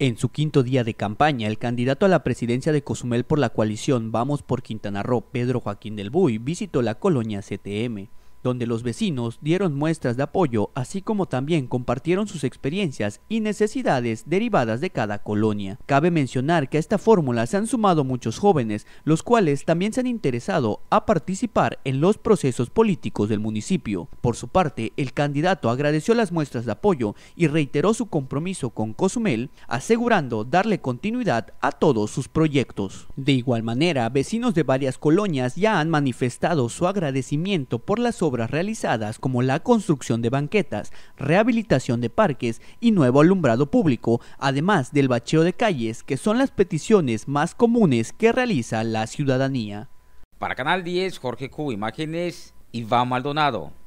En su quinto día de campaña, el candidato a la presidencia de Cozumel por la coalición Vamos por Quintana Roo, Pedro Joaquín del Buy, visitó la colonia CTM donde los vecinos dieron muestras de apoyo, así como también compartieron sus experiencias y necesidades derivadas de cada colonia. Cabe mencionar que a esta fórmula se han sumado muchos jóvenes, los cuales también se han interesado a participar en los procesos políticos del municipio. Por su parte, el candidato agradeció las muestras de apoyo y reiteró su compromiso con Cozumel, asegurando darle continuidad a todos sus proyectos. De igual manera, vecinos de varias colonias ya han manifestado su agradecimiento por las obras realizadas como la construcción de banquetas, rehabilitación de parques y nuevo alumbrado público, además del bacheo de calles, que son las peticiones más comunes que realiza la ciudadanía. Para Canal 10, Jorge Q, imágenes Iván Maldonado.